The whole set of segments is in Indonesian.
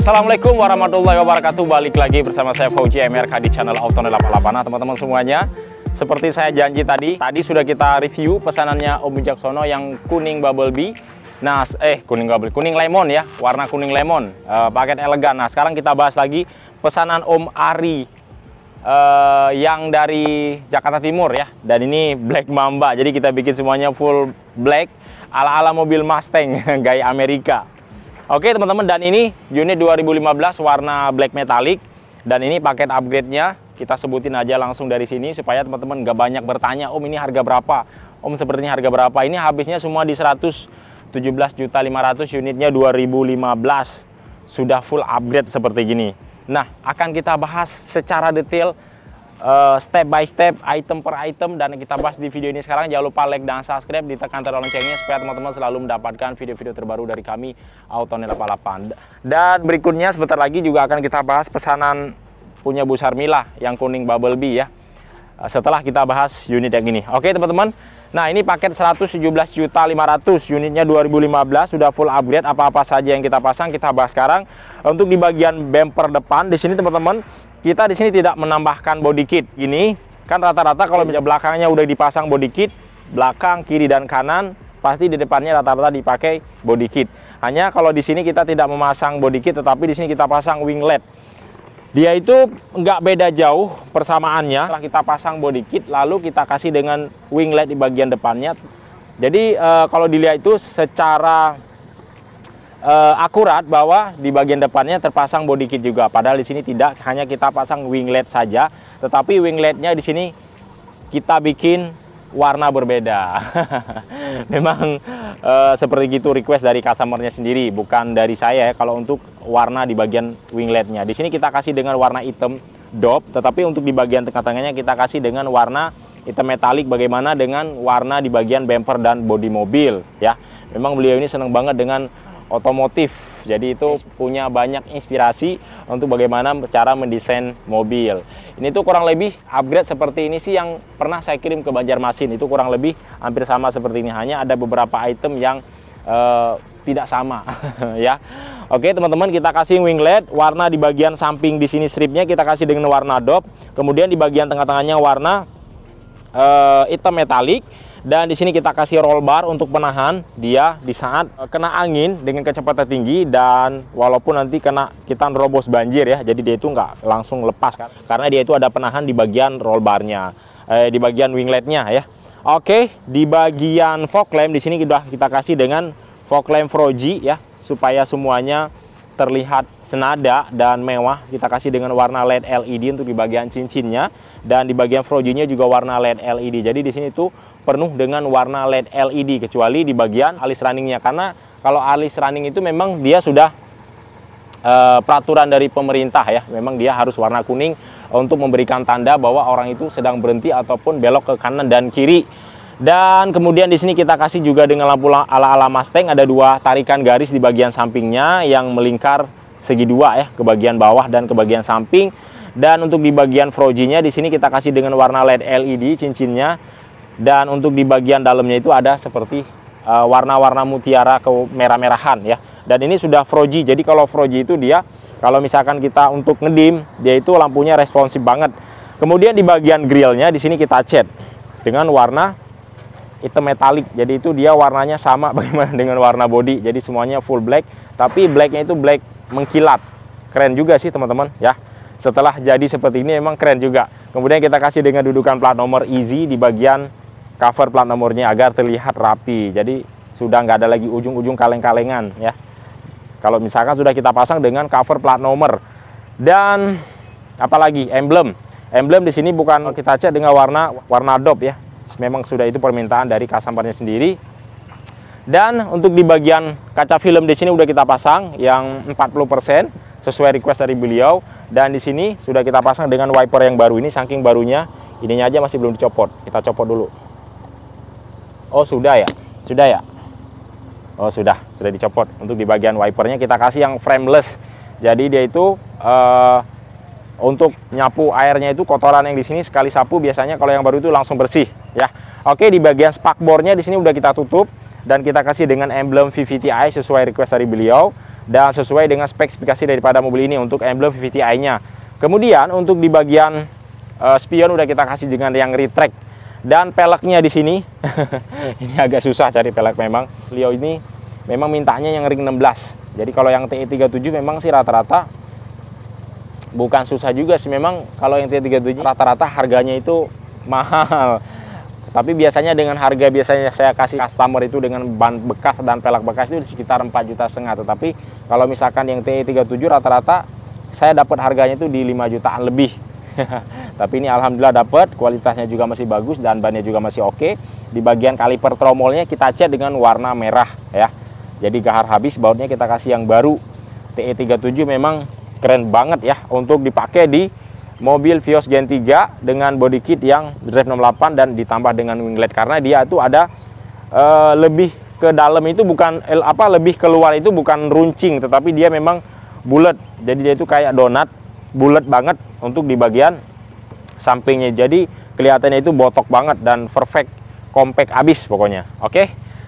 Assalamualaikum warahmatullahi wabarakatuh Balik lagi bersama saya Fauji MRK di channel Auto 88 Nah teman-teman semuanya Seperti saya janji tadi Tadi sudah kita review pesanannya Om Jaksono yang kuning bubble bee Nah, eh kuning bubble, kuning lemon ya, warna kuning lemon, uh, paket elegan. Nah, sekarang kita bahas lagi pesanan Om Ari uh, yang dari Jakarta Timur ya. Dan ini Black Mamba, jadi kita bikin semuanya full black ala-ala mobil Mustang gaya Amerika. Oke teman-teman dan ini unit 2015 warna black metallic dan ini paket upgrade-nya kita sebutin aja langsung dari sini supaya teman-teman gak banyak bertanya om ini harga berapa om sepertinya harga berapa ini habisnya semua di 117 juta 500 unitnya 2015 sudah full upgrade seperti gini nah akan kita bahas secara detail Eh, step by step, item per item dan kita bahas di video ini sekarang. Jangan lupa like dan subscribe, ditekan tanda loncengnya supaya teman-teman selalu mendapatkan video-video terbaru dari kami Nila 88. Dan berikutnya sebentar lagi juga akan kita bahas pesanan punya Bu Sarmila yang kuning bubble bee ya. Eh, setelah kita bahas unit yang ini. Oke teman-teman. Nah ini paket 117.500 unitnya 2015 sudah full upgrade apa-apa saja yang kita pasang kita bahas sekarang untuk di bagian bumper depan di sini teman-teman kita di sini tidak menambahkan body kit. Ini kan rata-rata kalau misalnya belakangnya udah dipasang body kit, belakang, kiri dan kanan, pasti di depannya rata-rata dipakai body kit. Hanya kalau di sini kita tidak memasang body kit, tetapi di sini kita pasang winglet. Dia itu nggak beda jauh persamaannya. Setelah kita pasang body kit, lalu kita kasih dengan winglet di bagian depannya. Jadi e, kalau dilihat itu secara uh, akurat bahwa di bagian depannya terpasang body kit juga. Padahal di sini tidak hanya kita pasang winglet saja, tetapi wingletnya di sini kita bikin warna berbeda. Memang uh, seperti gitu request dari customernya sendiri, bukan dari saya ya, Kalau untuk warna di bagian wingletnya, di sini kita kasih dengan warna hitam dop, tetapi untuk di bagian tengah-tengahnya kita kasih dengan warna hitam metalik bagaimana dengan warna di bagian bumper dan bodi mobil ya. Memang beliau ini senang banget dengan otomotif. Jadi itu punya banyak inspirasi untuk bagaimana cara mendesain mobil. Ini tuh kurang lebih upgrade seperti ini sih yang pernah saya kirim ke Banjarmasin. Itu kurang lebih hampir sama seperti ini. Hanya ada beberapa item yang uh, tidak sama ya. Oke teman-teman kita kasih winglet. Warna di bagian samping di sini stripnya kita kasih dengan warna dop. Kemudian di bagian tengah-tengahnya warna uh, hitam metalik dan di sini kita kasih roll bar untuk penahan dia di saat eh, kena angin dengan kecepatan tinggi dan walaupun nanti kena kita nerobos banjir ya jadi dia itu nggak langsung lepas kan karena dia itu ada penahan di bagian roll barnya eh, di bagian wingletnya ya oke di bagian fog lamp di sini kita kita kasih dengan fog lamp Froji ya supaya semuanya terlihat senada dan mewah. Kita kasih dengan warna LED LED untuk di bagian cincinnya dan di bagian frojinya juga warna LED LED. Jadi di sini tuh penuh dengan warna LED LED kecuali di bagian alis runningnya karena kalau alis running itu memang dia sudah e, peraturan dari pemerintah ya. Memang dia harus warna kuning untuk memberikan tanda bahwa orang itu sedang berhenti ataupun belok ke kanan dan kiri dan kemudian di sini kita kasih juga dengan lampu ala-ala Mustang ada dua tarikan garis di bagian sampingnya yang melingkar segi dua ya ke bagian bawah dan ke bagian samping. Dan untuk di bagian frojinya di sini kita kasih dengan warna LED LED cincinnya. Dan untuk di bagian dalamnya itu ada seperti eh, warna-warna uh, mutiara ke merah-merahan ya. Dan ini sudah froji. Jadi kalau froji itu dia kalau misalkan kita untuk ngedim dia itu lampunya responsif banget. Kemudian di bagian grillnya di sini kita cat dengan warna hitam metalik jadi itu dia warnanya sama bagaimana dengan warna body jadi semuanya full black tapi blacknya itu black mengkilat keren juga sih teman-teman ya setelah jadi seperti ini emang keren juga kemudian kita kasih dengan dudukan plat nomor easy di bagian cover plat nomornya agar terlihat rapi jadi sudah nggak ada lagi ujung-ujung kaleng-kalengan ya kalau misalkan sudah kita pasang dengan cover plat nomor dan apalagi emblem emblem di sini bukan kita cek dengan warna warna dop ya memang sudah itu permintaan dari kasamparnya sendiri dan untuk di bagian kaca film di sini udah kita pasang yang 40% sesuai request dari beliau dan di sini sudah kita pasang dengan wiper yang baru ini saking barunya ininya aja masih belum dicopot kita copot dulu oh sudah ya sudah ya oh sudah sudah dicopot untuk di bagian wipernya kita kasih yang frameless jadi dia itu uh, untuk nyapu airnya itu kotoran yang di sini sekali sapu biasanya kalau yang baru itu langsung bersih ya. Oke di bagian spakbornya di sini udah kita tutup dan kita kasih dengan emblem VVTi sesuai request dari beliau dan sesuai dengan spesifikasi daripada mobil ini untuk emblem VVTi-nya. Kemudian untuk di bagian uh, spion udah kita kasih dengan yang retract dan peleknya di sini ini agak susah cari pelek memang. Beliau ini memang mintanya yang ring 16. Jadi kalau yang TE37 memang sih rata-rata bukan susah juga sih memang kalau yang T37 rata-rata harganya itu mahal tapi biasanya dengan harga biasanya saya kasih customer itu dengan ban bekas dan pelak bekas itu sekitar 4 juta setengah tetapi kalau misalkan yang TE 37 rata-rata saya dapat harganya itu di 5 jutaan lebih tapi ini alhamdulillah dapat kualitasnya juga masih bagus dan bannya juga masih oke di bagian kaliper tromolnya kita cat dengan warna merah ya jadi gahar habis bautnya kita kasih yang baru TE 37 memang keren banget ya untuk dipakai di mobil Vios Gen 3 dengan body kit yang drive 68 dan ditambah dengan winglet karena dia itu ada e, lebih ke dalam itu bukan apa lebih keluar itu bukan runcing tetapi dia memang bulat jadi dia itu kayak donat bulat banget untuk di bagian sampingnya jadi kelihatannya itu botok banget dan perfect compact abis pokoknya oke okay?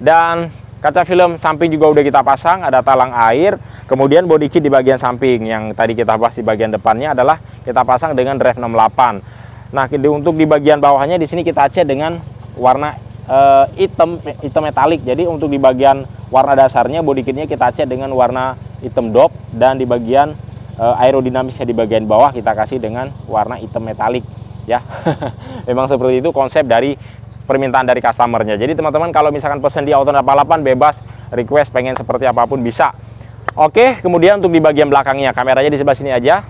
dan Kaca film samping juga udah kita pasang, ada talang air. Kemudian body kit di bagian samping yang tadi kita bahas di bagian depannya adalah kita pasang dengan drive 68. Nah, untuk di bagian bawahnya di sini kita cek dengan warna uh, hitam hitam metalik. Jadi untuk di bagian warna dasarnya body kitnya kita cek dengan warna hitam dop dan di bagian uh, aerodinamisnya di bagian bawah kita kasih dengan warna hitam metalik ya. Memang seperti itu konsep dari permintaan dari customernya. Jadi teman-teman kalau misalkan pesen di Auto 88 bebas request pengen seperti apapun bisa. Oke, kemudian untuk di bagian belakangnya kameranya di sebelah sini aja.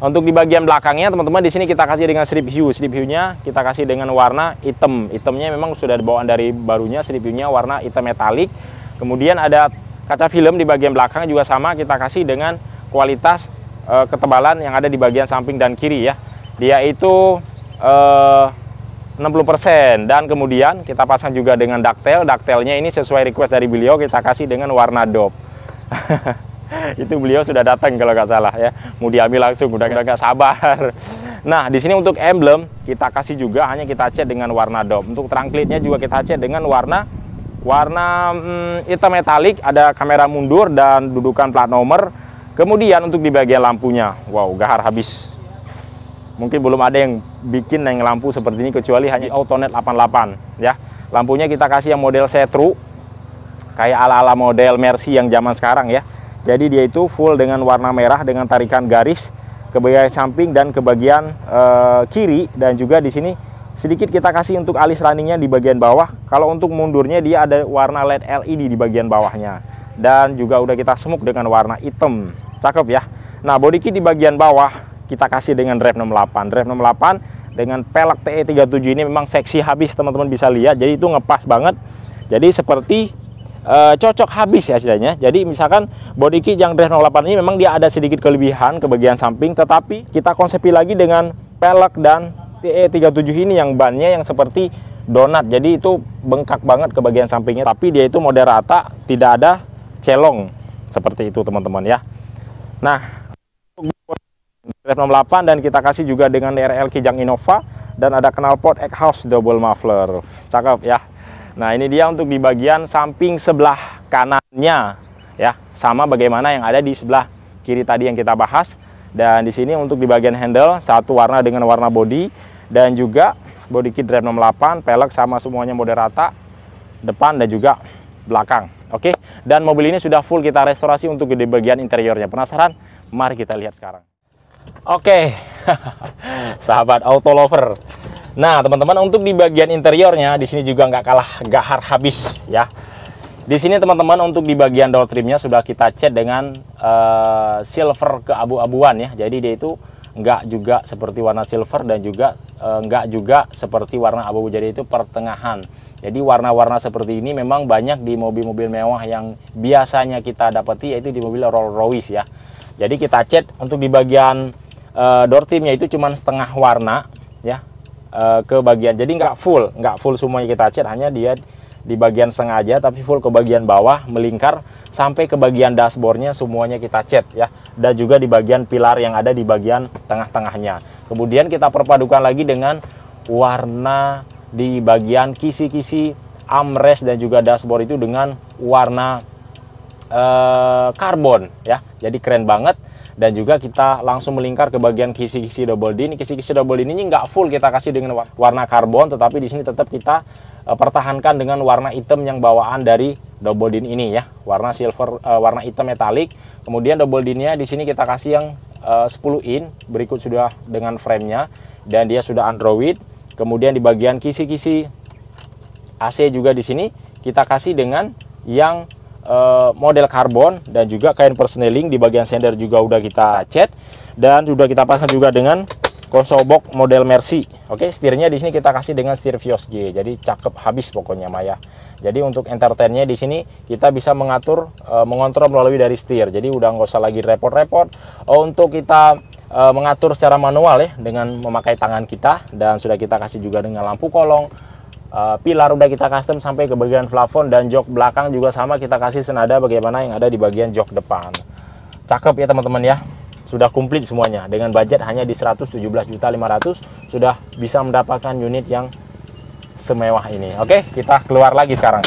Untuk di bagian belakangnya teman-teman di sini kita kasih dengan strip hue. Strip hue-nya kita kasih dengan warna hitam. Hitamnya memang sudah bawaan dari barunya strip hue-nya warna hitam metalik. Kemudian ada kaca film di bagian belakang juga sama kita kasih dengan kualitas e, ketebalan yang ada di bagian samping dan kiri ya. Dia itu eh 60% dan kemudian kita pasang juga dengan daktel daktelnya ini sesuai request dari beliau kita kasih dengan warna dop itu beliau sudah datang kalau nggak salah ya mau diambil langsung udah nggak sabar nah di sini untuk emblem kita kasih juga hanya kita cat dengan warna dop untuk trangklitnya juga kita cat dengan warna warna hmm, hitam metalik ada kamera mundur dan dudukan plat nomor kemudian untuk di bagian lampunya wow gahar habis Mungkin belum ada yang bikin yang lampu seperti ini kecuali hanya iya. Autonet 88 ya. Lampunya kita kasih yang model setru kayak ala-ala model Mercy yang zaman sekarang ya. Jadi dia itu full dengan warna merah dengan tarikan garis ke bagian samping dan ke bagian e, kiri dan juga di sini sedikit kita kasih untuk alis runningnya di bagian bawah. Kalau untuk mundurnya dia ada warna LED LED di bagian bawahnya dan juga udah kita semuk dengan warna hitam. Cakep ya. Nah, body kit di bagian bawah kita kasih dengan drive 68 drive 68 dengan pelek TE 37 ini memang seksi habis teman-teman bisa lihat jadi itu ngepas banget jadi seperti e, cocok habis ya hasilnya jadi misalkan body kit yang drive 08 ini memang dia ada sedikit kelebihan ke bagian samping tetapi kita konsepi lagi dengan pelek dan TE 37 ini yang bannya yang seperti donat jadi itu bengkak banget ke bagian sampingnya tapi dia itu model rata tidak ada celong seperti itu teman-teman ya nah 68 dan kita kasih juga dengan DRL Kijang Innova dan ada knalpot Eckhouse double muffler. Cakep ya. Nah, ini dia untuk di bagian samping sebelah kanannya ya. Sama bagaimana yang ada di sebelah kiri tadi yang kita bahas. Dan di sini untuk di bagian handle satu warna dengan warna body dan juga body kit drive 68, pelek sama semuanya mode rata depan dan juga belakang. Oke, dan mobil ini sudah full kita restorasi untuk di bagian interiornya. Penasaran? Mari kita lihat sekarang. Oke, sahabat auto lover. Nah, teman-teman untuk di bagian interiornya di sini juga nggak kalah gahar habis ya. Di sini teman-teman untuk di bagian door trimnya sudah kita cat dengan uh, silver abu abuan ya. Jadi dia itu nggak juga seperti warna silver dan juga uh, nggak juga seperti warna abu-abu. Jadi itu pertengahan. Jadi warna-warna seperti ini memang banyak di mobil-mobil mewah yang biasanya kita dapati yaitu di mobil Rolls Royce ya. Jadi kita cat untuk di bagian uh, door trimnya itu cuma setengah warna ya uh, ke bagian jadi nggak full nggak full semuanya kita cat hanya dia di bagian setengah aja tapi full ke bagian bawah melingkar sampai ke bagian dashboardnya semuanya kita cat ya dan juga di bagian pilar yang ada di bagian tengah-tengahnya kemudian kita perpadukan lagi dengan warna di bagian kisi-kisi armrest dan juga dashboard itu dengan warna uh, karbon ya jadi keren banget dan juga kita langsung melingkar ke bagian kisi-kisi double din. kisi-kisi double din ini nggak full kita kasih dengan warna karbon tetapi di sini tetap kita eh, pertahankan dengan warna hitam yang bawaan dari double din ini ya warna silver uh, warna hitam metalik kemudian double dinnya di sini kita kasih yang eh, uh, 10 in berikut sudah dengan framenya dan dia sudah android kemudian di bagian kisi-kisi AC juga di sini kita kasih dengan yang Eh, model karbon dan juga kain perseneling di bagian sender juga udah kita cat dan sudah kita pasang juga dengan konsobok model Mercy. Oke, setirnya di sini kita kasih dengan setir Vios G. Jadi cakep habis pokoknya Maya. Jadi untuk entertainnya di sini kita bisa mengatur e, mengontrol melalui dari setir. Jadi udah nggak usah lagi repot-repot oh, untuk kita e, mengatur secara manual ya dengan memakai tangan kita dan sudah kita kasih juga dengan lampu kolong Eh, pilar udah kita custom sampai ke bagian plafon dan jok belakang juga sama kita kasih senada bagaimana yang ada di bagian jok depan cakep ya teman-teman ya sudah komplit semuanya dengan budget hanya di 117.500 sudah bisa mendapatkan unit yang semewah ini oke kita keluar lagi sekarang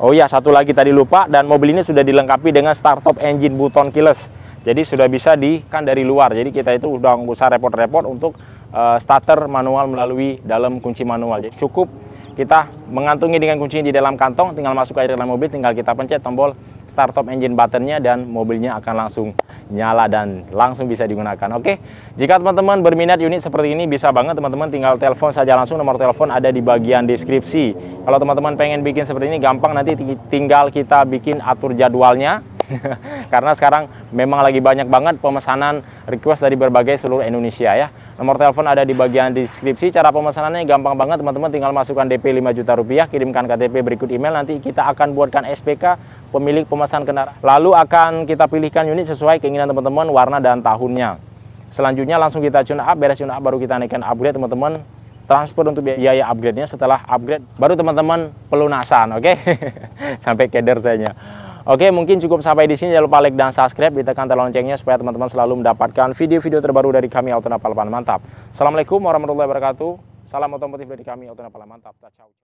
Oh iya satu lagi tadi lupa dan mobil ini sudah dilengkapi dengan startup engine buton keyless jadi sudah bisa di kan dari luar jadi kita itu udah nggak usah repot-repot untuk Eh, starter manual melalui dalam kunci manual. Jadi cukup kita mengantungi dengan kuncinya di dalam kantong, tinggal masuk ke dalam mobil, tinggal kita pencet tombol start up engine buttonnya dan mobilnya akan langsung nyala dan langsung bisa digunakan. Oke, jika teman-teman berminat unit seperti ini bisa banget teman-teman tinggal telepon saja langsung nomor telepon ada di bagian deskripsi. Kalau teman-teman pengen bikin seperti ini gampang nanti tinggal kita bikin atur jadwalnya Karena sekarang memang lagi banyak banget pemesanan request dari berbagai seluruh Indonesia ya. Nomor telepon ada di bagian deskripsi. Cara pemesanannya gampang banget teman-teman tinggal masukkan DP 5 juta rupiah, kirimkan KTP berikut email nanti kita akan buatkan SPK pemilik pemesan kendaraan. Lalu akan kita pilihkan unit sesuai keinginan teman-teman warna dan tahunnya. Selanjutnya langsung kita tune up, beres tune up baru kita naikkan upgrade teman-teman transfer untuk biaya upgrade-nya setelah upgrade baru teman-teman pelunasan oke okay? sampai keder saya ya. Oke, mungkin cukup sampai di sini. Jangan lupa like dan subscribe, ditekan tanda loncengnya supaya teman-teman selalu mendapatkan video-video terbaru dari kami Auto Mantap. Assalamualaikum warahmatullahi wabarakatuh. Salam otomotif dari kami Auto Napalan Mantap. Ciao.